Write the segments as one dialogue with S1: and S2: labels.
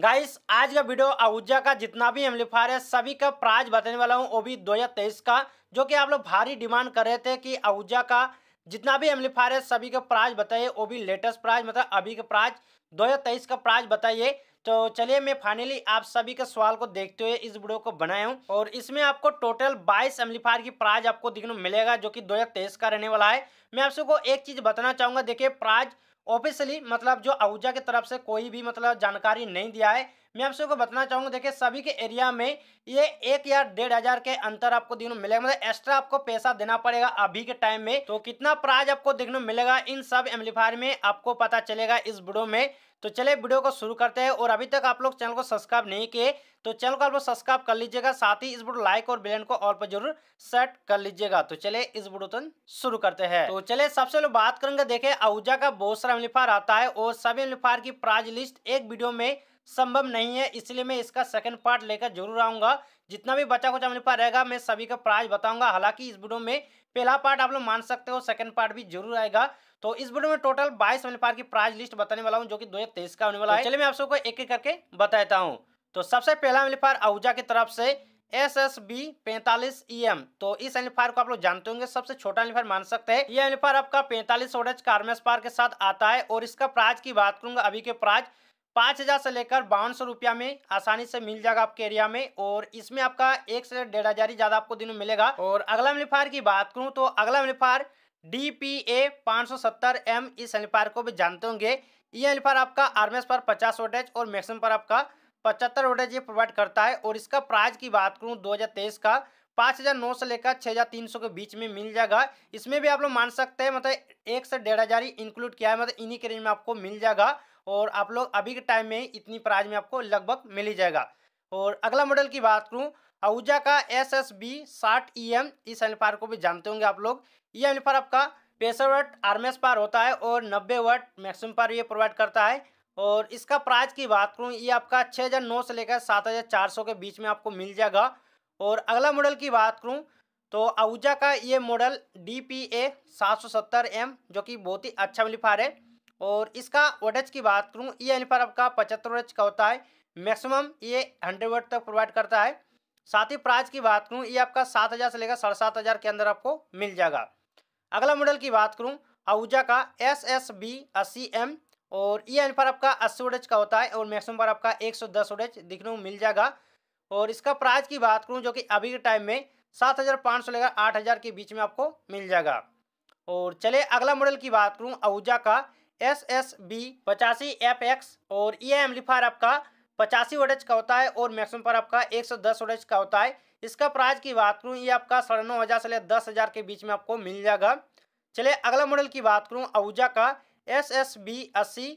S1: guys आज का video Ahuja का जितना भी एम्पलीफायर है सभी का प्राइस बताने वाला हूँ वो भी 2023 का जो कि आप लोग भारी डिमांड कर रहे थे कि आहूजा का जितना भी एम्पलीफायर है सभी का प्राइस बताइए वो भी लेटेस्ट प्राइस मतलब अभी का प्राइस 2023 का प्राइस बताइए तो चलिए मैं फाइनली आप सभी के सवाल को देखते हुए इस वीडियो को बनाया हूँ और इसमें आपको टोटल 22 एम्पलीफायर की प्राइज आपको देखने मिलेगा जो कि 2023 का रहने वाला है मैं आप सबको एक चीज़ बताना चाहूंगा देखिए प्राइज ऑफिशियली मतलब जो आहूजा की तरफ से कोई भी मतलब जानकारी नहीं दिया है मैं आप सबको बताना चाहूँगा देखिए सभी के एरिया में ये एक या डेढ़ हज़ार के अंतर आपको दिनों मिलेगा मतलब एक्स्ट्रा आपको पैसा देना पड़ेगा अभी के टाइम में तो कितना प्राइज आपको देखने मिलेगा इन सब एम्पलीफायर में आपको पता चलेगा इस वीडियो में तो चले वीडियो को शुरू करते हैं और अभी तक आप लोग चैनल को सब्सक्राइब नहीं किए तो चैनल को आप लोग सब्सक्राइब कर लीजिएगा साथ ही इस वीडियो लाइक और बिलन को और पर जरूर सेट कर लीजिएगा तो चले इस वीडियो तो शुरू करते हैं तो चले सबसे पहले बात करेंगे देखे आहूजा का बहुत सारा एम्पलीफायर आता है और सभी एम्पलीफायर की प्राइज लिस्ट एक वीडियो में संभव नहीं है इसलिए मैं इसका सेकंड पार्ट लेकर जरूर आऊँगा जितना भी बचा कुछ मेरे पास रहेगा मैं सभी का प्राइस बताऊँगा हालांकि इस वीडियो में पहला पार्ट आप लोग मान सकते हो सेकंड पार्ट भी जरूर आएगा तो इस वीडियो में टोटल 22 मेरे पार की प्राइज लिस्ट बताने वाला हूँ जो कि दो का होने वाला तो है चलिए मैं आप सबको एक एक करके बताता हूँ तो सबसे पहला मेरे पार आहूजा की तरफ से एस एस बी पैंतालीस ई e एम तो इस एलिफायर को आप लोग जानते होंगे सबसे छोटा एलिफायर मान सकते हैं ये एलिफायर आपका पैंतालीस ओडेज कार्मेस पार के साथ आता है और इसका प्राइस की बात करूंगा अभी के प्राइस पाँच हज़ार से लेकर बावन सौ रुपया में आसानी से मिल जाएगा आपके एरिया में और इसमें आपका एक से डेढ़ हज़ार ही ज़्यादा आपको में मिलेगा और अगला मिलीफायर की बात करूँ तो अगला मिलीफायर डी पी ए पाँच सौ सत्तर एम इस एलिफायर को भी जानते होंगे ये एलिफायर आपका आर्मेस पर पचास वोटेज और मैक्सिमम पर आपका पचहत्तर वोटेज ये प्रोवाइड करता है और इसका प्राइस की बात करूँ दो हज़ार तेईस का पाँच हज़ार नौ से लेकर छः हज़ार तीन सौ के बीच में मिल जाएगा इसमें भी आप लोग मान सकते हैं मतलब एक से डेढ़ हज़ार ही इंक्लूड किया है मतलब इन्हीं के रेंज में आपको मिल जाएगा और आप लोग अभी के टाइम में इतनी प्राइज में आपको लगभग मिल ही जाएगा और अगला मॉडल की बात करूँ आहूजा का एस एस बी साठ ई e एम इस एम्पलीफायर को भी जानते होंगे आप लोग ये एम्पलीफायर आपका पैंसठ वट आर्मेस पार होता है और नब्बे वर्ट मैक्सिमम पार ये प्रोवाइड करता है और इसका प्राइस की बात करूँ ये आपका छः हज़ार नौ से लेकर सात हज़ार चार सौ के बीच में आपको मिल जाएगा और अगला मॉडल की बात करूँ तो आहूजा का ये मॉडल डी पी ए सात सौ सत्तर एम जो कि बहुत ही अच्छा एम्पलीफायर है और इसका वोटेज की बात करूँ ये e पर आपका पचहत्तर वोटेज का होता है मैक्सिमम ये हंड्रेड वोट तक प्रोवाइड करता है साथ ही प्राइस की बात करूँ ये e आपका सात हज़ार से लेकर साढ़े सात हज़ार के अंदर आपको मिल जाएगा अगला मॉडल की बात करूँ आहूजा का एस एस बी अस्सी एम और ई e एन पर आपका अस्सी वोटेज का होता है और मैक्सिमम पर आपका एक सौ दस वोटेज दिखने को मिल जाएगा और इसका प्राइस की बात करूँ जो कि अभी के टाइम में सात हज़ार पाँच सौ लेकर आठ हज़ार के बीच में आपको मिल जाएगा और चले अगला मॉडल की बात करूँ आहूजा का एस एस बी पचासी एफ एक्स और ये e एम्पलीफायर आपका पचासी वोटेज का होता है और मैक्सिमम पर आपका एक सौ दस वोटेज का होता है इसका प्राइस की बात करूँ ये आपका साढ़े नौ हज़ार से ले दस हज़ार के बीच में आपको मिल जाएगा चले अगला मॉडल की बात करूँ आहूजा का एस एस बी अस्सी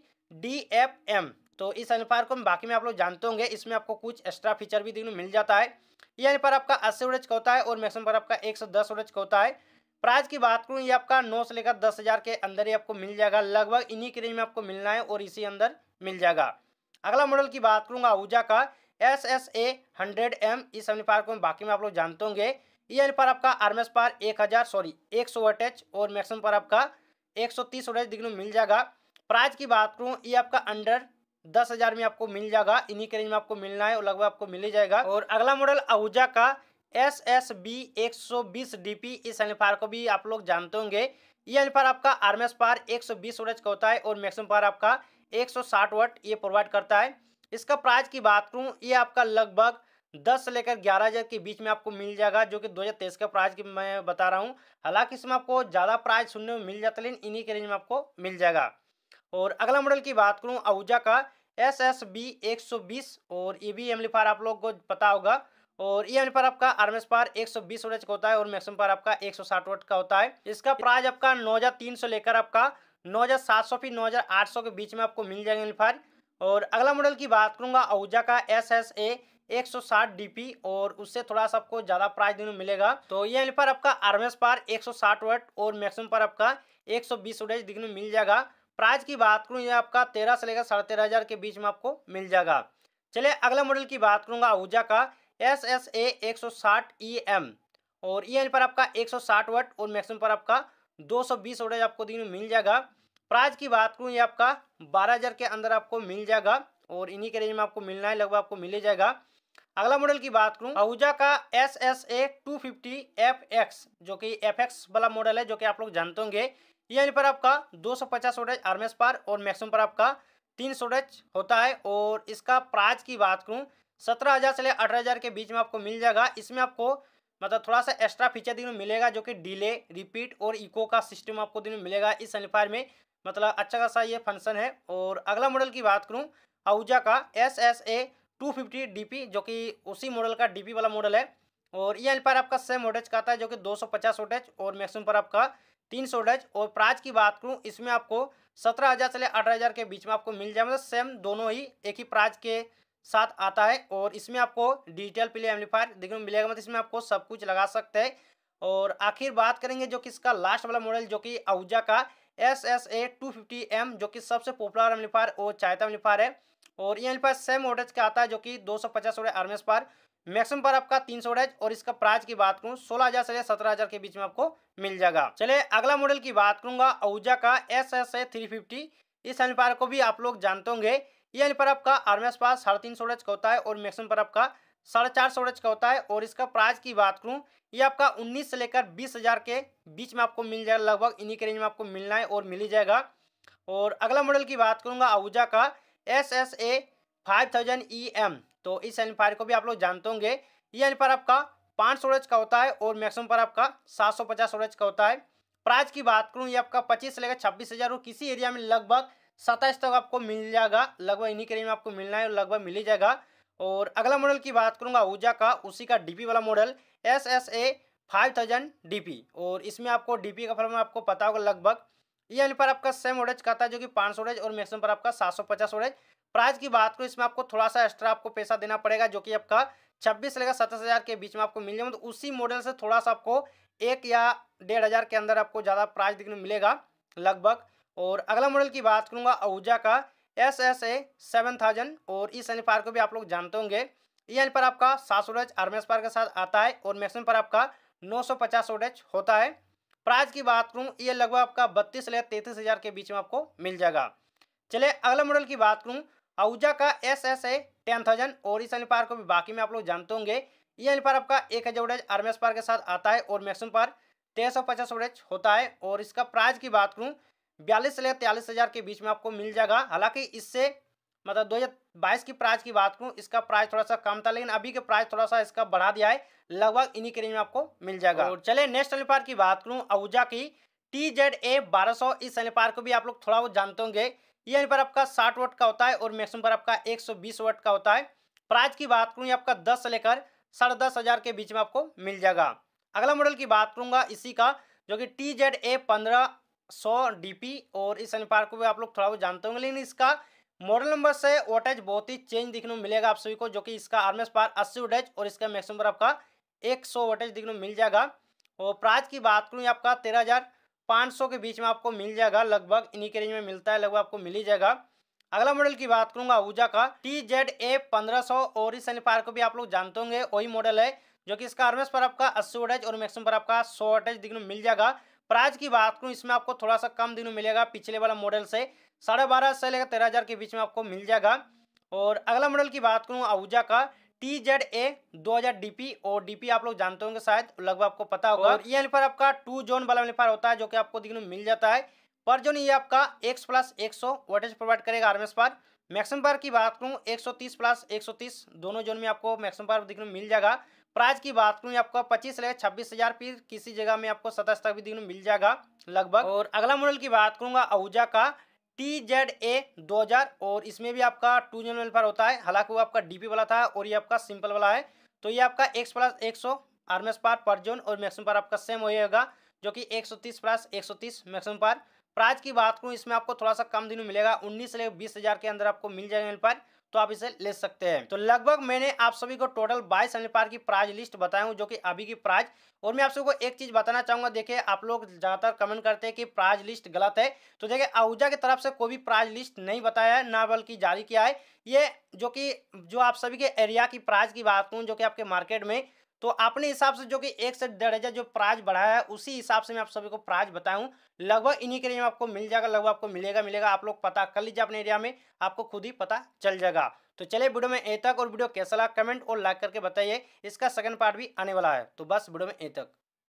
S1: डी एफ एम तो इस अनुपार को बाकी में आप लोग जानते होंगे इसमें आपको कुछ एक्स्ट्रा फीचर भी देखने मिल जाता है ये e एनपायर आपका अस्सी वोटेज का होता है और मैक्सिमम पर आपका एक सौ दस वोटेज का होता है प्राइस की बात करूँ ये आपका नौ से लेकर दस हज़ार के अंदर ही आपको मिल जाएगा लगभग इन्हीं के रेंज में आपको मिलना है और इसी अंदर मिल जाएगा अगला मॉडल की बात करूँगा आहूजा का S S A hundred M इस अनिपार को बाकी में आप लोग जानते होंगे ये अनिपार आपका एस पार एक हज़ार सॉरी एक सौ एच और मैक्सिमम पर आपका एक सौ तीस मिल जाएगा प्राइस की बात करूँ ये आपका अंडर दस हज़ार में आपको मिल जाएगा इन्हीं के रेंज में आपको मिलना है और लगभग आपको मिल ही जाएगा और अगला मॉडल आहूजा का एस एस बी एक सौ बीस डी पी इस एनफार को भी आप लोग जानते होंगे ये एनफार आपका एस पार एक सौ बीस वोट का होता है और मैक्सिमम पार आपका एक सौ साठ वाट ये प्रोवाइड करता है इसका प्राइस की बात करूँ ये आपका लगभग दस से लेकर ग्यारह हज़ार के बीच में आपको मिल जाएगा जो कि दो हज़ार तेईस का प्राइस की मैं बता रहा हूँ हालांकि इसमें आपको ज़्यादा प्राइस सुनने में मिल जाता लेकिन इन्हीं के रेंज में आपको मिल जाएगा और अगला मॉडल की बात करूँ आहूजा का एस एस बी एक सौ बीस और ये भी एम्पलीफायर आप लोग को पता होगा और ये पर आपका आरएमएस पार 120 सौ बीस होता है और मैक्सिमम पार आपका 160 वोट का होता है इसका प्राइस आपका 9300 लेकर आपका 9700 फिर 9800 के बीच में आपको मिल जाएगा इनफार और अगला मॉडल की बात करूंगा आहूजा का एस एस ए एक सौ साठ पी और उससे थोड़ा सा आपको ज़्यादा प्राइस देने मिलेगा तो ये यहाँ पर आपका आरएमएस पार साठ वोट और मैक्सिमम पर आपका एक सौ बीस दिखने में मिल जाएगा प्राइस की बात करूँ ये आपका तेरह से लेकर साढ़े तेरह हज़ार के बीच में आपको मिल जाएगा चलिए अगला मॉडल की बात करूँगा आहूजा का एस एस ए एक सौ साठ ई e एम और ई e एन पर आपका एक सौ साठ वाट और मैक्सिमम पर आपका दो सौ बीस वोटेज आपको दिन में मिल जाएगा प्राइस की बात करूँ ये आपका बारह हज़ार के अंदर आपको मिल जाएगा और इन्हीं के रेंज में आपको मिलना है लगभग आपको मिल जाएगा अगला मॉडल की बात करूँ आहूजा का S S A two fifty F X जो कि एफ एक्स वाला मॉडल है जो कि आप लोग जानते होंगे यानी e पर आपका दो सौ पचास वोटेज आर्मेस पर और मैक्सिमम पर आपका तीन सोडेज होता है और इसका प्राइस की बात करूं सत्रह हज़ार से ले अठारह हज़ार के बीच में आपको मिल जाएगा इसमें आपको मतलब थोड़ा सा एक्स्ट्रा फीचर दिन मिलेगा जो कि डिले रिपीट और इको का सिस्टम आपको दिन मिलेगा इस एम्पलीफायर में मतलब अच्छा खासा ये फंक्शन है और अगला मॉडल की बात करूँ आउजा का S S A two fifty D P जो कि उसी मॉडल का डी पी वाला मॉडल है और ये एल्पायर आपका सेम वोटेज का आता है जो कि दो सौ पचास और मैक्सिमम पर आपका तीन सौ और प्राइज की बात करूँ इसमें आपको सत्रह हज़ार से ले हजार के बीच में आपको मिल जाए मतलब सेम दोनों ही एक ही प्राइज के साथ आता है और इसमें आपको डिजिटल प्ले एम्पलीफायर देखने को मिलेगा मतलब इसमें आपको सब कुछ लगा सकते हैं और आखिर बात करेंगे जो कि इसका लास्ट वाला मॉडल जो कि आहूजा का S S A two fifty M जो कि सबसे पॉपुलर एम्पलीफायर और चायता एम्पलीफायर है और ये एम्पलीफायर सेम ओडेज का आता है जो कि दो सौ पचास ओडे आरमेस पर मैक्सिमम पर आपका तीन सौ ओडेज और इसका प्राइस की बात करूँ सोलह हज़ार से सत्रह हज़ार के बीच में आपको मिल जाएगा चले अगला मॉडल की बात करूँगा आहूजा का S S A three fifty इस एम्पलीफायर को भी आप लोग जानते होंगे ईएन पर आपका आरएमएस पास साढ़े तीन सौ का होता है और मैक्सिमम पर आपका साढ़े चार सौ का होता है और इसका प्राइस की बात करूँ ये आपका उन्नीस से लेकर बीस हज़ार के बीच में आपको मिल जाएगा लगभग इन्हीं के रेंज में आपको मिलना है और मिल ही जाएगा और अगला मॉडल की बात करूँगा आहूजा का S S A five thousand E M तो इस एनफायर को भी आप लोग जानते होंगे ये एनफायर आपका पाँच सौ का होता है और मैक्सिमम पर आपका सात सौ पचास का होता है प्राइस की बात करूँ ये आपका पच्चीस से लेकर छब्बीस हज़ार किसी एरिया में लगभग सत्ताईस तक आपको मिल जाएगा लगभग इन्हीं के रेंज में आपको मिलना है लगभग मिल ही जाएगा और अगला मॉडल की बात करूंगा ऊजा का उसी का डीपी वाला model S S A five thousand D और इसमें आपको डीपी का फॉर्म आपको पता होगा लगभग ये पर आपका सेम ऑडेज का था जो कि पाँच सौ और मैक्सिमम पर आपका सात सौ पचास वोडेज प्राइस की बात करूँ इसमें आपको थोड़ा सा एक्स्ट्रा आपको पैसा देना पड़ेगा जो कि आपका छब्बीस से लेकर सत्ताईस हज़ार के बीच में आपको मिल जाएगा तो उसी मॉडल से थोड़ा सा आपको एक या डेढ़ हज़ार के अंदर आपको ज़्यादा प्राइस देखने मिलेगा लगभग और अगला मॉडल की बात करूँगा आहूजा का S S A seven thousand और इस e एन को भी आप लोग जानते होंगे ये एन पर आपका सात सौ डच आर्मेस पार के साथ आता है और मैक्सिमम पर आपका नौ सौ पचास सौ डच होता है प्राइस की बात करूँ ये e लगभग आपका बत्तीस से तैंतीस हज़ार के बीच में आपको मिल जाएगा चले अगला मॉडल की बात करूँ आहूजा का S S A ten thousand और इस e एन को भी बाकी में आप लोग जानते होंगे ये पर आपका एक हज़ार वोडेज आर्मेस पार के साथ आता है और मैक्सिमम पर तेरह सौ पचास वोडेज होता है और इसका प्राइस की बात करूँ बयालीस से लेकर त्यालीस हज़ार के बीच में आपको मिल जाएगा हालांकि इससे मतलब 2022 की प्राइस की बात करूँ इसका प्राइस थोड़ा सा कम था लेकिन अभी के प्राइस थोड़ा सा इसका बढ़ा दिया है लगभग इन्हीं के रेंज में आपको मिल जाएगा और चले नेक्स्ट सैनिपार की बात करूँ अहूजा की टी जेड ए बारह सौ इस सैनिपार को भी आप लोग थोड़ा बहुत जानते होंगे ये यानी पर आपका साठ वोट का होता है और मैक्सिमम पर आपका एक सौ बीस वोट का होता है प्राइस की बात करूँ ये आपका दस से लेकर साढ़े दस हज़ार के बीच में आपको मिल जाएगा अगला मॉडल की बात करूँगा इसी का जो कि टी जेड ए पंद्रह सौ डीपी और इस अनुपात को भी आप लोग थोड़ा बहुत जानते होंगे लेकिन इसका मॉडल नंबर से वोटेज बहुत ही चेंज देखने को मिलेगा आप सभी को जो कि इसका आर्म एस पार अस्सी वोटेज और इसका मैक्सिमम पर आपका एक सौ वोटेज देखने को मिल जाएगा और प्राइस की बात करूँ आपका तेरह हज़ार पाँच सौ के बीच में आपको मिल जाएगा लगभग इन्हीं के रेंज में मिलता है लगभग आपको मिल ही जाएगा अगला मॉडल की बात करूँगा ऊजा का टी जेड ए पंद्रह सौ और इस एनपायर को भी आप लोग जानते होंगे वही मॉडल है जो कि इसका आर्मेस पर आपका अस्सी वोटेज और मैक्सिमम पर आपका सौ वोटेज देखने मिल जाएगा प्राइस की बात करूँ इसमें आपको थोड़ा सा कम दिनों मिलेगा पिछले वाला मॉडल से साढ़े बारह से लेकर तेरह हज़ार के बीच में आपको मिल जाएगा और अगला मॉडल की बात करूँ आहूजा का टी जेड ए दो हजार डीपी और डीपी आप लोग जानते होंगे शायद लगभग आपको पता होगा और ये अल्फार आपका टू जोन वाला अल्फार होता है जो कि आपको दिखने मिल जाता है पर जोन ये आपका एक्स प्लस एक सौ वोल्टेज प्रोवाइड करेगा आर्मेस पर मैक्सिमम पार की बात करूँ तीस प्लस तीस दोनों जोन में आपको मैक्सिमम पार दिखने मिल जाएगा प्राइस की बात करूँ आपको पच्चीस से लेकर छब्बीस हज़ार फिर किसी जगह में आपको सताइस तक भी दिन मिल जाएगा लगभग और अगला मॉडल की बात करूंगा अहूजा का टी जेड ए दो हज़ार और इसमें भी आपका टू जन वेलफेयर होता है हालांकि वो आपका डीपी वाला था और ये आपका सिंपल वाला है तो ये आपका एक्स प्लस एक सौ आर्मेस पार पर जोन और मैक्सिमम पार आपका सेम वही होगा जो कि एक सौ तीस प्लस एक सौ तीस मैक्सिमम पार प्राइस की बात करूँ इसमें आपको थोड़ा सा कम दिनों मिलेगा उन्नीस से बीस हज़ार के अंदर आपको मिल जाएगा पर तो आप इसे ले सकते हैं तो लगभग मैंने आप सभी को टोटल बाईस एम की प्राइज लिस्ट बताया हूँ जो कि अभी की प्राइज और मैं आप सबको एक चीज़ बताना चाहूंगा देखिए आप लोग ज़्यादातर कमेंट करते हैं कि प्राइज लिस्ट गलत है तो देखिए आहूजा की तरफ से कोई भी प्राइज लिस्ट नहीं बताया है ना बल्कि जारी किया है ये जो कि जो आप सभी के एरिया की प्राइज की बात करूँ जो कि आपके मार्केट में तो अपने हिसाब से जो कि एक से डेढ़ हज़ार जो प्राइज बढ़ा है उसी हिसाब से मैं आप सभी को प्राइज बताऊं लगभग इन्हीं के रेंज में आपको मिल जाएगा लगभग आपको मिलेगा मिलेगा आप लोग पता कर लीजिए अपने एरिया में आपको खुद ही पता चल जाएगा तो चलिए वीडियो में ए तक और वीडियो कैसा लगा कमेंट और लाइक करके बताइए इसका सेकंड पार्ट भी आने वाला है तो बस वीडियो में ए तक